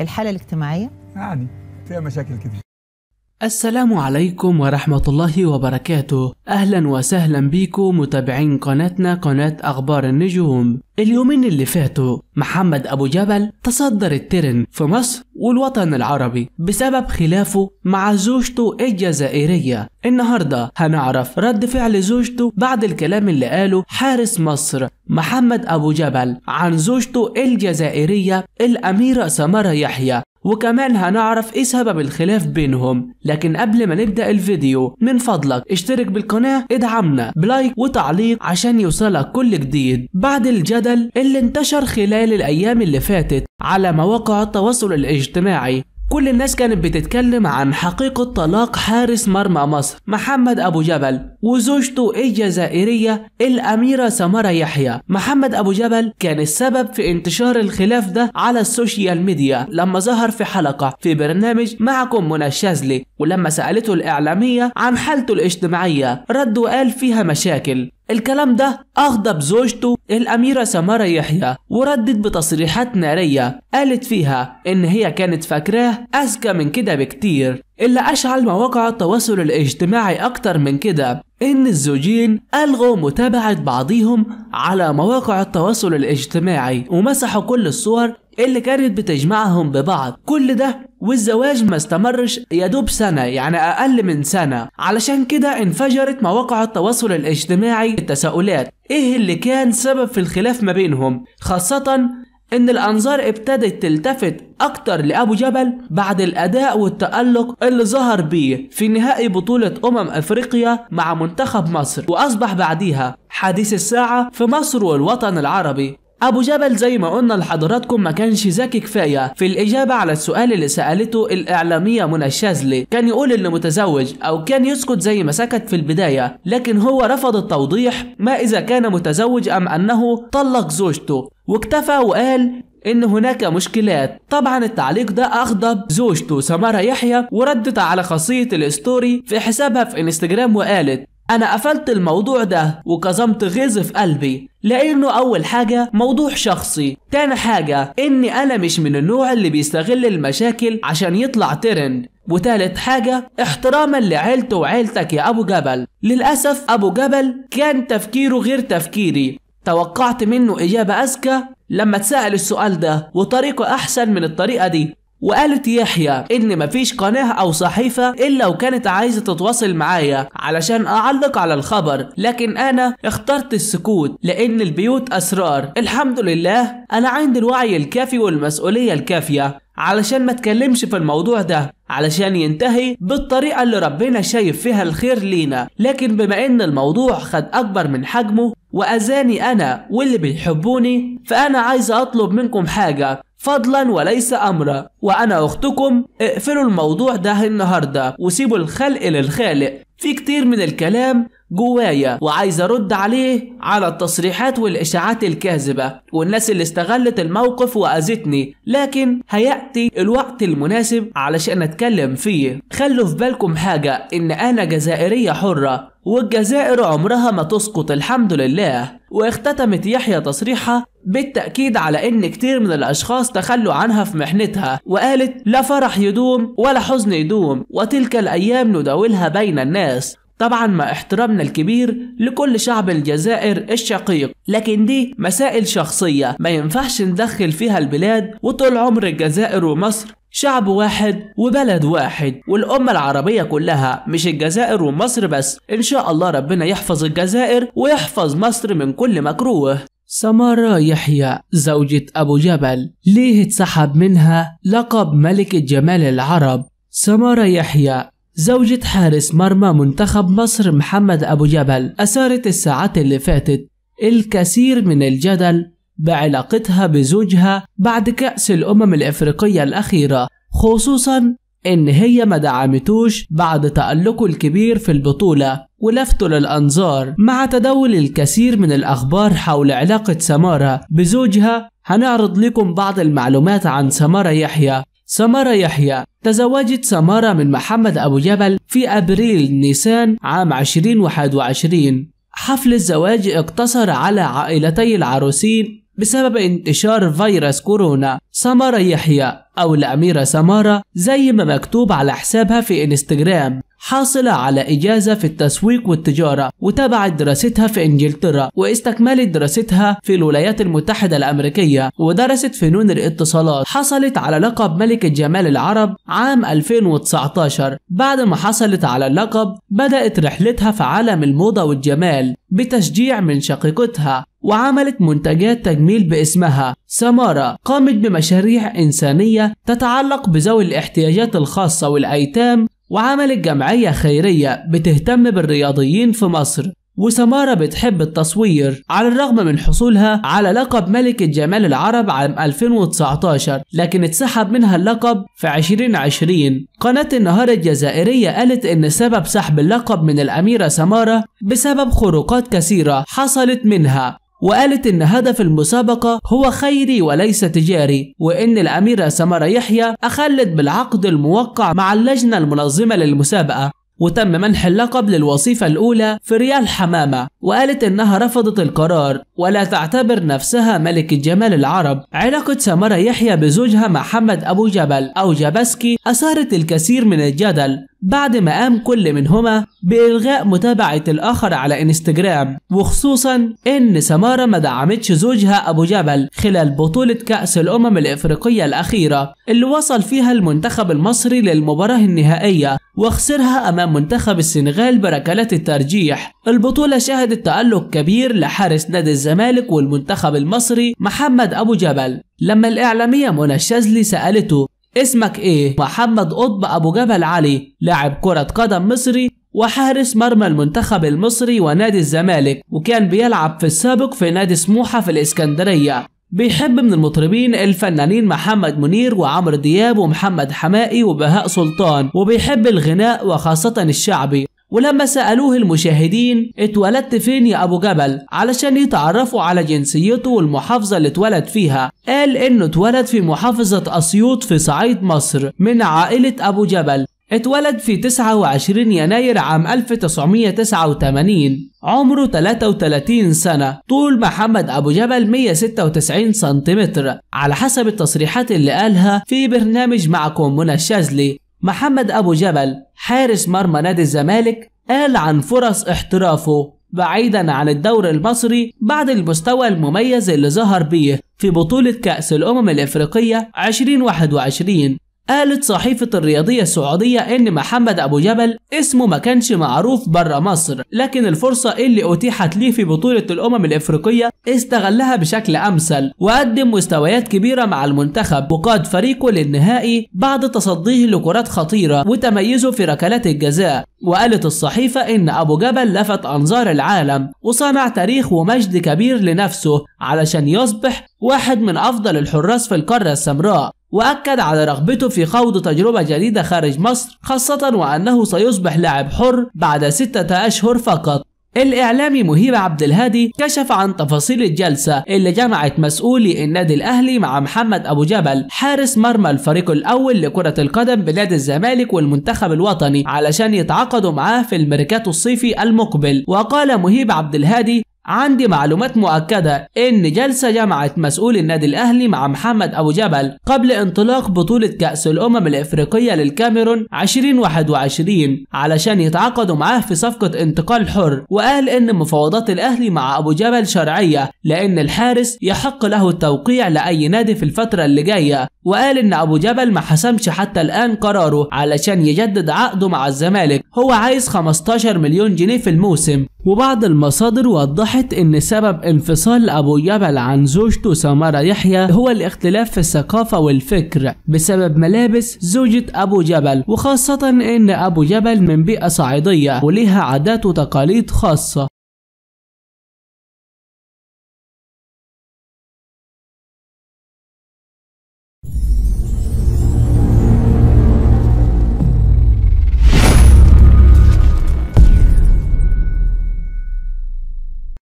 الحالة الاجتماعية؟ يعني فيها مشاكل كتير السلام عليكم ورحمة الله وبركاته أهلا وسهلا بكم متابعين قناتنا قناة أخبار النجوم اليومين اللي فاتوا محمد أبو جبل تصدر الترن في مصر والوطن العربي بسبب خلافه مع زوجته الجزائرية النهاردة هنعرف رد فعل زوجته بعد الكلام اللي قاله حارس مصر محمد أبو جبل عن زوجته الجزائرية الأميرة سمارة يحيى وكمان هنعرف ايه سبب الخلاف بينهم لكن قبل ما نبدأ الفيديو من فضلك اشترك بالقناة ادعمنا بلايك وتعليق عشان يوصلك كل جديد بعد الجدل الجدل اللي انتشر خلال الأيام اللي فاتت على مواقع التواصل الاجتماعي كل الناس كانت بتتكلم عن حقيقة طلاق حارس مرمى مصر محمد أبو جبل وزوجته الجزائرية الأميرة سمرة يحيى محمد أبو جبل كان السبب في انتشار الخلاف ده على السوشيال ميديا لما ظهر في حلقة في برنامج معكم منى الشاذلي ولما سألته الإعلامية عن حالته الاجتماعية رد وقال فيها مشاكل الكلام ده أغضب زوجته الأميرة سمارة يحيى وردت بتصريحات نارية قالت فيها إن هي كانت فاكراه أذكى من كده بكتير اللي أشعل مواقع التواصل الاجتماعي أكتر من كده إن الزوجين ألغوا متابعة بعضهم على مواقع التواصل الاجتماعي ومسحوا كل الصور اللي كانت بتجمعهم ببعض كل ده والزواج ما استمرش يا دوب سنة يعني أقل من سنة علشان كده انفجرت مواقع التواصل الاجتماعي التساؤلات إيه اللي كان سبب في الخلاف ما بينهم خاصة إن الأنظار ابتدت تلتفت أكتر لأبو جبل بعد الأداء والتألق اللي ظهر بيه في نهائي بطولة أمم أفريقيا مع منتخب مصر وأصبح بعديها حديث الساعة في مصر والوطن العربي أبو جبل زي ما قلنا لحضراتكم ما كانش ذكي كفاية في الإجابة على السؤال اللي سألته الإعلامية منى الشاذلي كان يقول إنه متزوج أو كان يسكت زي ما سكت في البداية لكن هو رفض التوضيح ما إذا كان متزوج أم أنه طلق زوجته واكتفى وقال ان هناك مشكلات طبعا التعليق ده اغضب زوجته سمارة يحيى وردت على خاصية الاستوري في حسابها في انستجرام وقالت أنا قفلت الموضوع ده وكظمت غيظ في قلبي لأنه أول حاجة موضوع شخصي تاني حاجة إني أنا مش من النوع اللي بيستغل المشاكل عشان يطلع ترند وتالت حاجة احتراما لعيلته وعيلتك يا أبو جبل للأسف أبو جبل كان تفكيره غير تفكيري توقعت منه إجابة أذكى لما تسأل السؤال ده وطريقة أحسن من الطريقة دي وقالت يحيى ان مفيش قناة او صحيفة الا وكانت عايزة تتواصل معايا علشان اعلق على الخبر لكن انا اخترت السكوت لان البيوت اسرار الحمد لله انا عندي الوعي الكافي والمسؤولية الكافية علشان ما تكلمش في الموضوع ده علشان ينتهي بالطريقة اللي ربنا شايف فيها الخير لينا لكن بما ان الموضوع خد اكبر من حجمه وأذاني أنا واللي بيحبوني فأنا عايز أطلب منكم حاجة فضلا وليس امرا وانا اختكم اقفلوا الموضوع ده النهارده وسيبوا الخلق للخالق في كتير من الكلام جوايا وعايز ارد عليه على التصريحات والاشاعات الكاذبه والناس اللي استغلت الموقف واذتني لكن هياتي الوقت المناسب علشان اتكلم فيه خلوا في بالكم حاجه ان انا جزائريه حره والجزائر عمرها ما تسقط الحمد لله واختتمت يحيى تصريحها بالتأكيد على إن كتير من الأشخاص تخلوا عنها في محنتها وقالت لا فرح يدوم ولا حزن يدوم وتلك الأيام نداولها بين الناس طبعا مع احترامنا الكبير لكل شعب الجزائر الشقيق لكن دي مسائل شخصية ما ينفعش ندخل فيها البلاد وطول عمر الجزائر ومصر شعب واحد وبلد واحد والأمة العربية كلها مش الجزائر ومصر بس إن شاء الله ربنا يحفظ الجزائر ويحفظ مصر من كل مكروه سمارة يحيى زوجة أبو جبل ليه اتسحب منها لقب ملكة جمال العرب سمارة يحيى زوجة حارس مرمى منتخب مصر محمد أبو جبل أثارت الساعات اللي فاتت الكثير من الجدل بعلاقتها بزوجها بعد كأس الأمم الإفريقية الأخيرة خصوصا إن هي ما دعمتوش بعد تألقه الكبير في البطولة ولفته للأنظار مع تداول الكثير من الأخبار حول علاقة سمارة بزوجها هنعرض لكم بعض المعلومات عن سمارة يحيى سمارة يحيى تزوجت سمارة من محمد أبو جبل في أبريل نيسان عام 2021 حفل الزواج اقتصر على عائلتي العروسين بسبب انتشار فيروس كورونا سمارة يحيى أو الأميرة سمارة زي ما مكتوب على حسابها في انستجرام حاصلة على إجازة في التسويق والتجارة وتابعت دراستها في إنجلترا واستكملت دراستها في الولايات المتحدة الأمريكية ودرست فنون الاتصالات حصلت على لقب ملكة جمال العرب عام 2019 بعد ما حصلت على اللقب بدأت رحلتها في عالم الموضة والجمال بتشجيع من شقيقتها وعملت منتجات تجميل باسمها سمارة قامت بمشاريع إنسانية تتعلق بذوي الاحتياجات الخاصة والأيتام وعملت جمعية خيرية بتهتم بالرياضيين في مصر وسمارة بتحب التصوير على الرغم من حصولها على لقب ملكة جمال العرب عام 2019 لكن اتسحب منها اللقب في 2020 قناة النهار الجزائرية قالت ان سبب سحب اللقب من الاميرة سمارة بسبب خروقات كثيرة حصلت منها وقالت إن هدف المسابقة هو خيري وليس تجاري وإن الأميرة سمرة يحيى أخلت بالعقد الموقع مع اللجنة المنظمة للمسابقة وتم منح اللقب للوظيفة الأولى في ريال حمامة وقالت إنها رفضت القرار ولا تعتبر نفسها ملكة جمال العرب علاقة سمرة يحيى بزوجها محمد أبو جبل أو جبسكي أثارت الكثير من الجدل بعد ما قام كل منهما بإلغاء متابعة الآخر على إنستجرام وخصوصا إن سمارة ما دعمتش زوجها أبو جبل خلال بطولة كأس الأمم الإفريقية الأخيرة اللي وصل فيها المنتخب المصري للمباراة النهائية وخسرها أمام منتخب السنغال بركلات الترجيح البطولة شهدت تألق كبير لحارس نادي الزمالك والمنتخب المصري محمد أبو جبل لما الإعلامية منى الشاذلي سألته اسمك ايه؟ محمد قطب ابو جبل علي لاعب كرة قدم مصري وحارس مرمى المنتخب المصري ونادي الزمالك وكان بيلعب في السابق في نادي سموحة في الاسكندرية بيحب من المطربين الفنانين محمد منير وعمرو دياب ومحمد حمائي وبهاء سلطان وبيحب الغناء وخاصة الشعبي ولما سألوه المشاهدين اتولدت فين يا أبو جبل علشان يتعرفوا على جنسيته والمحافظة اللي اتولد فيها قال إنه اتولد في محافظة أسيوط في صعيد مصر من عائلة أبو جبل اتولد في 29 يناير عام 1989 عمره 33 سنة طول محمد أبو جبل 196 سنتيمتر على حسب التصريحات اللي قالها في برنامج معكم منى الشاذلي محمد أبو جبل حارس مرمى نادي الزمالك قال عن فرص احترافه بعيدا عن الدوري المصري بعد المستوى المميز اللي ظهر بيه في بطولة كأس الأمم الإفريقية 2021 قالت صحيفة الرياضية السعودية إن محمد أبو جبل اسمه ما كانش معروف بره مصر لكن الفرصة اللي أتيحت ليه في بطولة الأمم الإفريقية استغلها بشكل أمثل وقدم مستويات كبيرة مع المنتخب وقاد فريقه للنهائي بعد تصديه لكرات خطيرة وتميزه في ركلات الجزاء وقالت الصحيفة إن أبو جبل لفت أنظار العالم وصنع تاريخ ومجد كبير لنفسه علشان يصبح واحد من أفضل الحراس في القارة السمراء وأكد على رغبته في خوض تجربة جديدة خارج مصر خاصة وأنه سيصبح لاعب حر بعد ستة أشهر فقط الإعلامي مهيب عبد الهادي كشف عن تفاصيل الجلسة اللي جمعت مسؤولي النادي الأهلي مع محمد أبو جبل حارس مرمى الفريق الأول لكرة القدم بنادي الزمالك والمنتخب الوطني علشان يتعاقدوا معاه في الميركاتو الصيفي المقبل وقال مهيب عبد الهادي عندي معلومات مؤكدة إن جلسة جمعت مسؤول النادي الأهلي مع محمد أبو جبل قبل انطلاق بطولة كأس الأمم الإفريقية للكاميرون 2021 علشان يتعاقدوا معاه في صفقة انتقال حر وقال إن مفاوضات الأهلي مع أبو جبل شرعية لأن الحارس يحق له التوقيع لأي نادي في الفترة اللي جاية وقال إن أبو جبل ما حسمش حتى الآن قراره علشان يجدد عقده مع الزمالك هو عايز 15 مليون جنيه في الموسم وبعض المصادر وضحت وضحت ان سبب انفصال ابو يبل عن زوجته سمارة يحيى هو الاختلاف في الثقافة والفكر بسبب ملابس زوجة ابو جبل وخاصة ان ابو جبل من بيئة صعيدية وليها عادات وتقاليد خاصة